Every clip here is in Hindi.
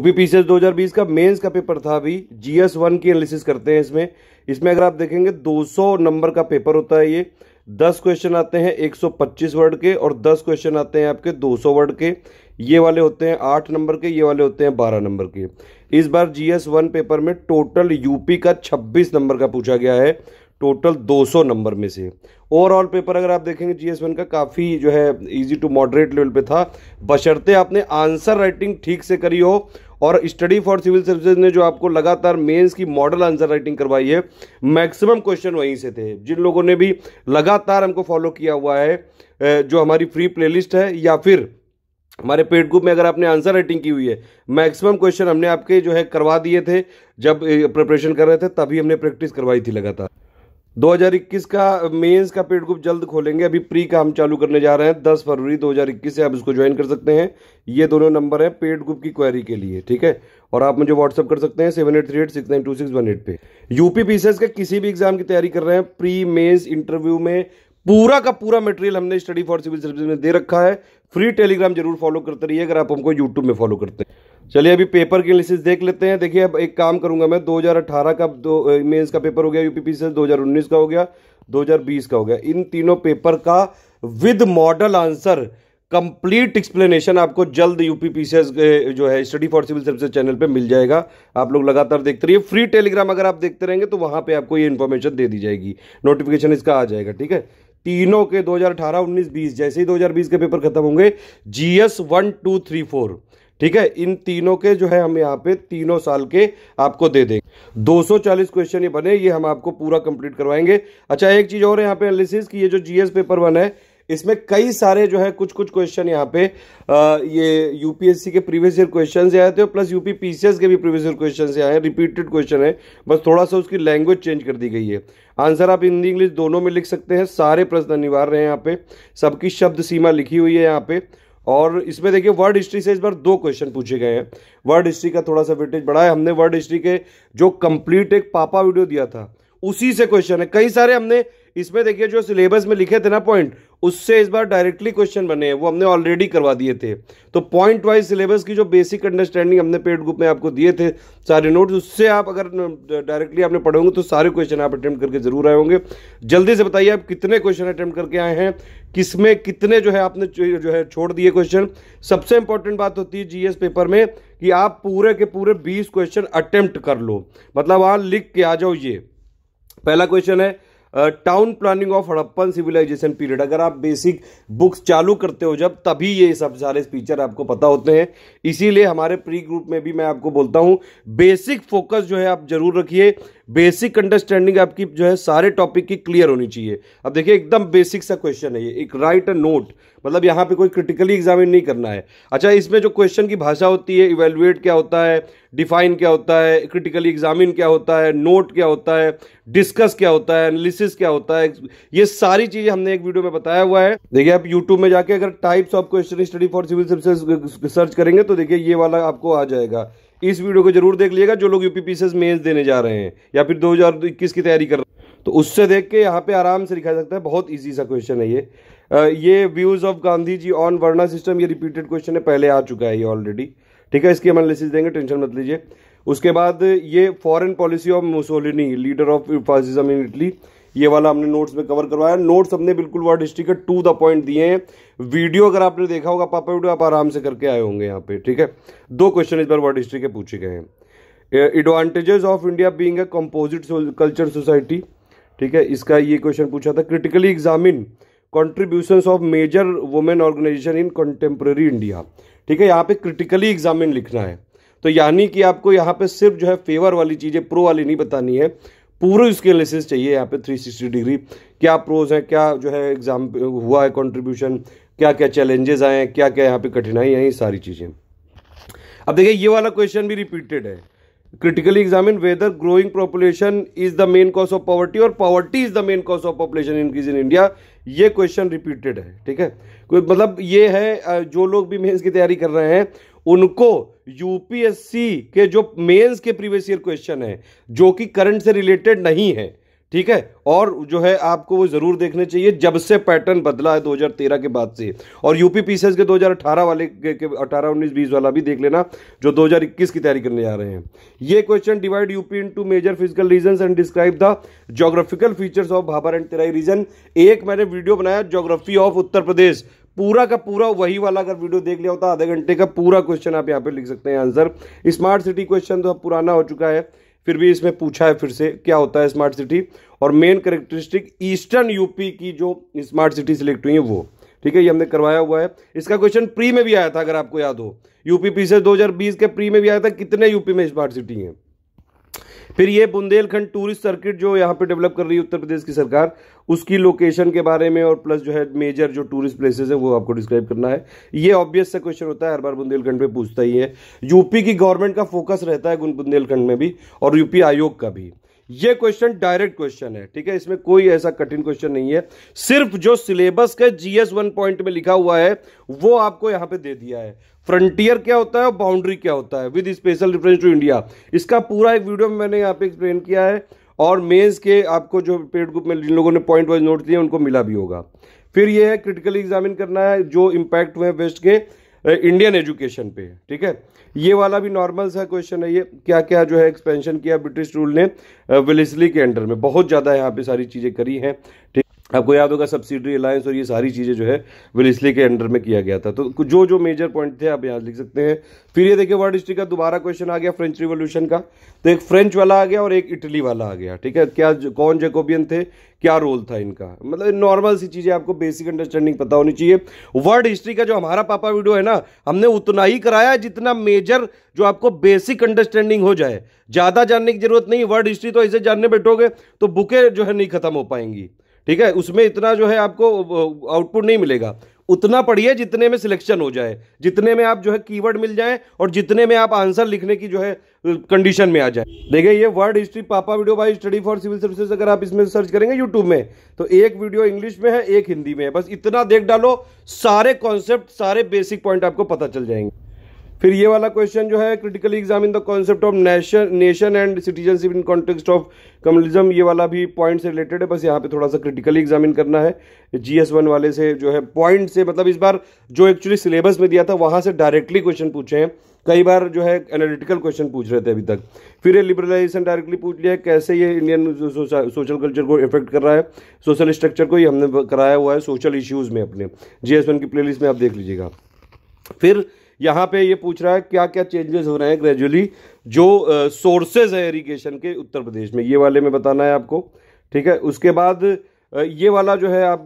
यूपीपीसीएस 2020 का मेंस का पेपर था अभी जीएस वन की एनालिसिस करते हैं इसमें इसमें अगर आप देखेंगे 200 नंबर का पेपर होता है ये 10 क्वेश्चन आते हैं 125 वर्ड के और 10 क्वेश्चन आते हैं आपके 200 वर्ड के ये वाले होते हैं 8 नंबर के ये वाले होते हैं 12 नंबर के इस बार जीएस वन पेपर में टोटल यूपी का छब्बीस नंबर का पूछा गया है टोटल 200 नंबर में से ओवरऑल पेपर अगर आप देखेंगे जी एस वन का काफ़ी जो है इजी टू मॉडरेट लेवल पे था बशर्ते आपने आंसर राइटिंग ठीक से करी हो और स्टडी फॉर सिविल सर्विसेज ने जो आपको लगातार मेंस की मॉडल आंसर राइटिंग करवाई है मैक्सिमम क्वेश्चन वहीं से थे जिन लोगों ने भी लगातार हमको फॉलो किया हुआ है जो हमारी फ्री प्लेलिस्ट है या फिर हमारे पेड ग्रुप में अगर आपने आंसर राइटिंग की हुई है मैक्सिमम क्वेश्चन हमने आपके जो है करवा दिए थे जब प्रिपरेशन कर रहे थे तभी हमने प्रैक्टिस करवाई थी लगातार 2021 का मेंस का पेड ग्रुप जल्द खोलेंगे अभी प्री का हम चालू करने जा रहे हैं 10 फरवरी 2021 से आप इसको ज्वाइन कर सकते हैं ये दोनों नंबर हैं पेड ग्रुप की क्वेरी के लिए ठीक है और आप मुझे व्हाट्सअप कर सकते हैं seven eight three eight six nine two six one eight पे यूपी पीसीएस के किसी भी एग्जाम की तैयारी कर रहे हैं प्री मेन्स इंटरव्यू में पूरा का पूरा मटेरियल हमने स्टडी फॉर सिविल सर्विस में दे रखा है फ्री टेलीग्राम जरूर फॉलो करते रहिए अगर आप हमको यूट्यूब में फॉलो करते हैं चलिए अभी पेपर की लिस्ट देख लेते हैं देखिए अब एक काम करूंगा मैं 2018 का दो मेंस का पेपर हो गया यूपीपी से 2019 का हो गया 2020 का हो गया इन तीनों पेपर का with model answer complete explanation आपको जल्द यूपीपीसीएस जो है study for civil service channel पे मिल जाएगा आप लोग लगातार देखते रहिए फ्री टेलीग्राम अगर आप देखते रहेंगे तो वहां पे आपको ये इन्फॉर्मेशन दे दी जाएगी नोटिफिकेशन इसका आ जाएगा ठीक है तीनों के 2018, 19, 20 जैसे ही 2020 के पेपर खत्म होंगे GS one two three four ठीक है इन तीनों के जो है हम यहाँ पे तीनों साल के आपको दे देंगे 240 क्वेश्चन ये बने ये हम आपको पूरा कंप्लीट करवाएंगे अच्छा एक चीज और यहाँ पे एनालिसिस की ये जो जीएस पेपर वन है इसमें कई सारे जो है कुछ कुछ क्वेश्चन यहाँ पे आ, ये यूपीएससी के प्रीवियस ईयर क्वेश्चन आए थे प्लस यूपी पीसीएस के भी प्रीवियस ईयर क्वेश्चन आए हैं रिपीटेड क्वेश्चन है बस थोड़ा सा उसकी लैंग्वेज चेंज कर दी गई है आंसर आप हिंदी इंग्लिश दोनों में लिख सकते हैं सारे प्रश्न अनिवार्य हैं यहाँ पे सबकी शब्द सीमा लिखी हुई है यहाँ पे और इसमें देखिए वर्ड हिस्ट्री से इस बार दो क्वेश्चन पूछे गए हैं वर्ड हिस्ट्री का थोड़ा सा वेटेज बढ़ा है हमने वर्ड हिस्ट्री के जो कंप्लीट एक पापा वीडियो दिया था उसी से क्वेश्चन है कई सारे हमने इसमें देखिए जो सिलेबस में लिखे थे ना पॉइंट उससे इस बार डायरेक्टली क्वेश्चन बने हैं वो हमने ऑलरेडी करवा दिए थे तो पॉइंट वाइज सिलेबस की जो बेसिक अंडरस्टैंडिंग हमने पेड ग्रुप में आपको दिए थे सारे नोट्स उससे आप अगर डायरेक्टली आपने पढ़ोगे तो सारे क्वेश्चन आप अटेम्प्ट करके जरूर आए होंगे जल्दी से बताइए आप कितने क्वेश्चन अटेम्प्ट करके आए हैं किसमें कितने जो है आपने जो है छोड़ दिए क्वेश्चन सबसे इंपॉर्टेंट बात होती है जीएस पेपर में कि आप पूरे के पूरे बीस क्वेश्चन अटेम्प्ट कर लो मतलब वहां लिख के आ जाओ ये पहला क्वेश्चन है town planning of Harappan civilisation period अगर आप बेसिक बुक्स चालू करते हो जब तभी ये सब सारे फीचर आपको पता होते हैं इसीलिए हमारे प्री ग्रुप में भी मैं आपको बोलता हूं बेसिक फोकस जो है आप जरूर रखिए बेसिक अंडरस्टैंडिंग आपकी जो है सारे टॉपिक की क्लियर होनी चाहिए अब देखिए एकदम बेसिक सा क्वेश्चन है ये एक राइट अ नोट मतलब यहाँ पे कोई क्रिटिकली एग्जामिन नहीं करना है अच्छा इसमें जो क्वेश्चन की भाषा होती है इवेल्युएट क्या होता है डिफाइन क्या होता है क्रिटिकली एग्जामिन क्या होता है नोट क्या होता है डिस्कस क्या होता है एनालिसिस क्या होता है ये सारी चीज़ें हमने एक वीडियो में बताया हुआ है देखिए आप यूट्यूब में जाके अगर types of question study for civil service search करेंगे तो देखिए ये वाला आपको आ जाएगा इस वीडियो को जरूर देख लीजिएगा जो लोग यूपी मेंस देने जा रहे हैं या फिर 2021 की तैयारी कर रहे हैं तो उससे देख के यहाँ पे आराम से लिखा सकता है बहुत इजी सा क्वेश्चन है ये आ, ये views of Gandhi ji on varna system ये रिपीटेड क्वेश्चन है पहले आ चुका है ये ऑलरेडी ठीक है इसकी एनालिसिस देंगे टेंशन मत लीजिए उसके बाद ये foreign policy of Mussolini leader of fascism in Italy ये वाला हमने नोट्स में कवर करवाया नोट्स हमने बिल्कुल वर्ड हिस्ट्री के टू द पॉइंट दिए हैं वीडियो अगर आपने देखा होगा पापा वीडियो आप आराम से करके आए होंगे यहाँ पे ठीक है दो क्वेश्चन इस बार वर्ड हिस्ट्री के पूछे गए हैं advantages of India being a composite culture society ठीक है इसका ये क्वेश्चन पूछा था critically examine contribution of major women organisation in contemporary India ठीक है यहाँ पे क्रिटिकली एग्जामिन लिखना है तो यानी कि आपको यहाँ पे सिर्फ जो है फेवर वाली चीज़ें प्रो वाली नहीं बतानी है पूरे उसके एनालिसिस चाहिए यहाँ पे 360 डिग्री क्या प्रोज है क्या जो है एग्जाम हुआ है कंट्रीब्यूशन क्या क्या चैलेंजेस आए हैं क्या क्या यहाँ पे कठिनाई आई सारी चीज़ें अब देखिए ये वाला क्वेश्चन भी रिपीटेड है critically examine whether growing population is the main cause of poverty और poverty is the main cause of population increase in India ये क्वेश्चन रिपीटेड है ठीक है मतलब ये है जो लोग भी मेन्स की तैयारी कर रहे हैं उनको यूपीएससी के जो मेंस के प्रीवियस ईयर क्वेश्चन है जो कि करंट से रिलेटेड नहीं है ठीक है और जो है आपको वो जरूर देखने चाहिए जब से पैटर्न बदला है 2013 के बाद से और यूपी पीसीएस के 2018 वाले के, के 18 19 20 वाला भी देख लेना जो 2021 की तैयारी करने जा रहे हैं ये question divide UP into major physical region and describe the geographical features of Bhabar and Terai region एक मैंने वीडियो बनाया जोग्राफी ऑफ उत्तर प्रदेश पूरा का पूरा वही वाला अगर वीडियो देख लिया होता तो आधे घंटे का पूरा क्वेश्चन आप यहाँ पे लिख सकते हैं आंसर स्मार्ट सिटी क्वेश्चन तो अब पुराना हो चुका है फिर भी इसमें पूछा है फिर से क्या होता है स्मार्ट सिटी और मेन करेक्टरिस्टिक ईस्टर्न यूपी की जो स्मार्ट सिटी सिलेक्ट हुई है वो ठीक है ये हमने करवाया हुआ है इसका क्वेश्चन प्री में भी आया था अगर आपको याद हो यूपी पीछे 2020 के प्री में भी आया था कितने यूपी में स्मार्ट सिटी हैं फिर ये बुंदेलखंड टूरिस्ट सर्किट जो यहाँ पे डेवलप कर रही है उत्तर प्रदेश की सरकार उसकी लोकेशन के बारे में और प्लस जो है मेजर जो टूरिस्ट प्लेसेस है वो आपको डिस्क्राइब करना है ये ऑब्वियस सा क्वेश्चन होता है हर बार बुंदेलखंड पे पूछता ही है यूपी की गवर्नमेंट का फोकस रहता है बुंदेलखंड में भी और यूपी आयोग का भी ये क्वेश्चन डायरेक्ट क्वेश्चन है ठीक है इसमें कोई ऐसा कठिन क्वेश्चन नहीं है सिर्फ जो सिलेबस के जीएस वन पॉइंट में लिखा हुआ है वो आपको यहां पे दे दिया है फ्रंटियर क्या होता है और बाउंड्री क्या होता है with special reference to India इसका पूरा एक वीडियो मैंने यहां पे एक्सप्लेन किया है और मेंस के आपको जो पेड ग्रुप में जिन लोगों ने पॉइंट वाइज नोट दिए उनको मिला भी होगा फिर ये है क्रिटिकली एग्जामिन करना है जो इम्पैक्ट हुए वेस्ट के इंडियन एजुकेशन पे ठीक है ये वाला भी नॉर्मल सा क्वेश्चन है ये क्या क्या जो है एक्सपेंशन किया ब्रिटिश रूल ने विलिसली के अंडर में बहुत ज़्यादा यहाँ पे सारी चीज़ें करी हैं ठीक आपको याद होगा सब्सिडरी अलायंस और ये सारी चीज़ें जो है विलिस्ली के अंडर में किया गया था तो जो जो मेजर पॉइंट थे आप यहाँ लिख सकते हैं फिर ये देखिए वर्ल्ड हिस्ट्री का दोबारा क्वेश्चन आ गया फ्रेंच रिवोल्यूशन का तो एक फ्रेंच वाला आ गया और एक इटली वाला आ गया ठीक है क्या कौन जेकोबियन थे क्या रोल था इनका मतलब नॉर्मल सी चीज़ें आपको बेसिक अंडरस्टैंडिंग पता होनी चाहिए वर्ल्ड हिस्ट्री का जो हमारा पापा वीडियो है ना हमने उतना ही कराया जितना मेजर जो आपको बेसिक अंडरस्टैंडिंग हो जाए ज़्यादा जानने की जरूरत नहीं वर्ल्ड हिस्ट्री तो ऐसे जानने बैठोगे तो बुकें जो है नहीं खत्म हो पाएंगी ठीक है उसमें इतना जो है आपको आउटपुट नहीं मिलेगा उतना पढ़िए जितने में सिलेक्शन हो जाए जितने में आप जो है कीवर्ड मिल जाए और जितने में आप आंसर लिखने की जो है कंडीशन में आ जाए देखिए ये वर्ड हिस्ट्री पापा video by study for civil services अगर आप इसमें सर्च करेंगे यूट्यूब में तो एक वीडियो इंग्लिश में है एक हिंदी में है बस इतना देख डालो सारे कॉन्सेप्ट सारे बेसिक पॉइंट आपको पता चल जाएंगे फिर ये वाला क्वेश्चन जो है critically examine the concept of nation nation and citizenship in context of communism ये वाला भी पॉइंट से रिलेटेड है बस यहाँ पे थोड़ा सा क्रिटिकली एग्जामिन करना है जी एस वन वाले से जो है पॉइंट से मतलब इस बार जो एक्चुअली सिलेबस में दिया था वहाँ से डायरेक्टली क्वेश्चन पूछे हैं कई बार जो है एनालिटिकल क्वेश्चन पूछ रहे थे अभी तक फिर ये लिबरलाइजेशन डायरेक्टली पूछ लिया कैसे ये इंडियन सोशल कल्चर को इफेक्ट कर रहा है सोशल स्ट्रक्चर को ये हमने कराया हुआ है सोशल इश्यूज में अपने जी एस वन की प्ले में आप देख लीजिएगा फिर यहाँ पे ये पूछ रहा है क्या क्या चेंजेस हो रहे हैं ग्रेजुअली जो सोर्सेज है इरीगेशन के उत्तर प्रदेश में ये वाले में बताना है आपको ठीक है उसके बाद ये वाला जो है आप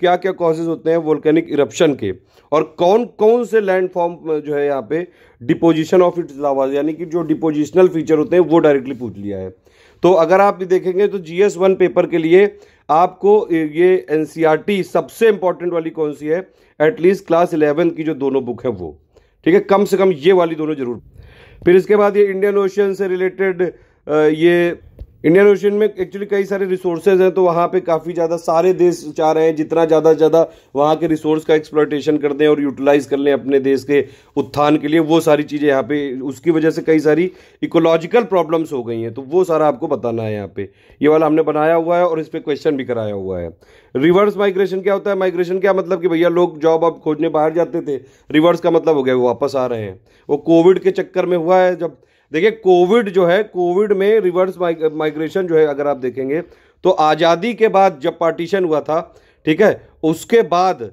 क्या क्या कॉजेज होते हैं वोल्केनिक इरप्शन के और कौन कौन से लैंड फॉर्म जो है यहाँ पे डिपोजिशन ऑफ इट्स लावाज यानी कि जो डिपोजिशनल फीचर होते हैं वो डायरेक्टली पूछ लिया है तो अगर आप देखेंगे तो जी एस वन पेपर के लिए आपको ये एन सी आर टी सबसे इंपॉर्टेंट वाली कौन सी है एटलीस्ट क्लास इलेवन की जो दोनों बुक है वो ठीक है कम से कम ये वाली दोनों जरूर फिर इसके बाद ये इंडियन ओशियन से रिलेटेड ये इंडियन ओशन में एक्चुअली कई सारे रिसोर्सेज हैं तो वहाँ पे काफ़ी ज़्यादा सारे देश चाह रहे हैं जितना ज़्यादा ज़्यादा वहाँ के रिसोर्स का एक्सप्लोटेशन कर दें और यूटिलाइज कर लें अपने देश के उत्थान के लिए वो सारी चीज़ें यहाँ पे उसकी वजह से कई सारी इकोलॉजिकल प्रॉब्लम्स हो गई हैं तो वो सारा आपको बताना है यहाँ पर ये वाला हमने बनाया हुआ है और इस पर क्वेश्चन भी कराया हुआ है रिवर्स माइग्रेशन क्या होता है माइग्रेशन क्या मतलब कि भैया लोग जॉब अब खोजने बाहर जाते थे रिवर्स का मतलब हो गया वो वापस आ रहे हैं वो कोविड के चक्कर में हुआ है जब देखिए कोविड जो है कोविड में रिवर्स माइग्रेशन जो है अगर आप देखेंगे तो आज़ादी के बाद जब पार्टीशन हुआ था ठीक है उसके बाद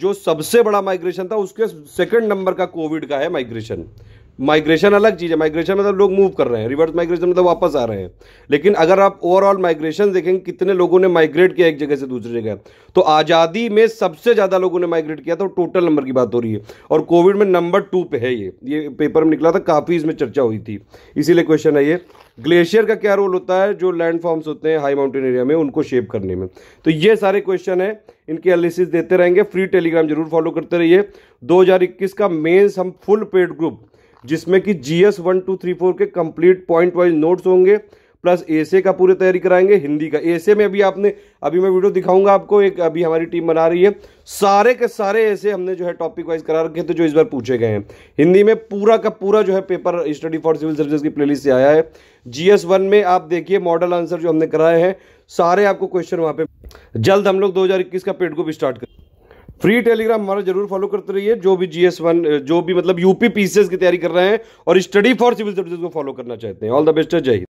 जो सबसे बड़ा माइग्रेशन था उसके सेकंड नंबर का कोविड का है माइग्रेशन माइग्रेशन अलग चीज़ है माइग्रेशन मतलब लोग मूव कर रहे हैं रिवर्स माइग्रेशन मतलब वापस आ रहे हैं लेकिन अगर आप ओवरऑल माइग्रेशन देखेंगे कितने लोगों ने माइग्रेट किया एक जगह से दूसरी जगह तो आज़ादी में सबसे ज़्यादा लोगों ने माइग्रेट किया था तो टोटल नंबर की बात हो रही है और कोविड में नंबर टू पे है ये ये पेपर में निकला था काफ़ी इसमें चर्चा हुई थी इसीलिए क्वेश्चन है ये ग्लेशियर का क्या रोल होता है जो लैंड फॉर्म्स होते हैं हाई माउंटेन एरिया में उनको शेप करने में तो ये सारे क्वेश्चन है इनके एनालिसिस देते रहेंगे फ्री टेलीग्राम जरूर फॉलो करते रहिए 2021 का मेंस हम फुल पेड ग्रुप जिसमें कि G S one two three four के कंप्लीट पॉइंट वाइज नोट्स होंगे प्लस एसे का पूरी तैयारी कराएंगे हिंदी का एसे में अभी आपने अभी मैं वीडियो दिखाऊंगा आपको एक अभी हमारी टीम बना रही है सारे के सारे ऐसे हमने जो है टॉपिक वाइज करा रखे थे जो इस बार पूछे गए हैं हिंदी में पूरा का पूरा जो है paper study for civil service की प्लेलिस्ट से आया है जीएस वन में आप देखिए मॉडल आंसर जो हमने कराए हैं सारे आपको क्वेश्चन वहाँ पे जल्द हम लोग दो का पेड को भी स्टार्ट करें फ्री टेलीग्राम हमारा जरूर फॉलो करते रहिए जो भी जीएस वन जो भी मतलब यूपी पीसीएस की तैयारी कर रहे हैं और स्टडी फॉर सिविल सर्विसेज को फॉलो करना चाहते हैं ऑल द बेस्ट जय हिंद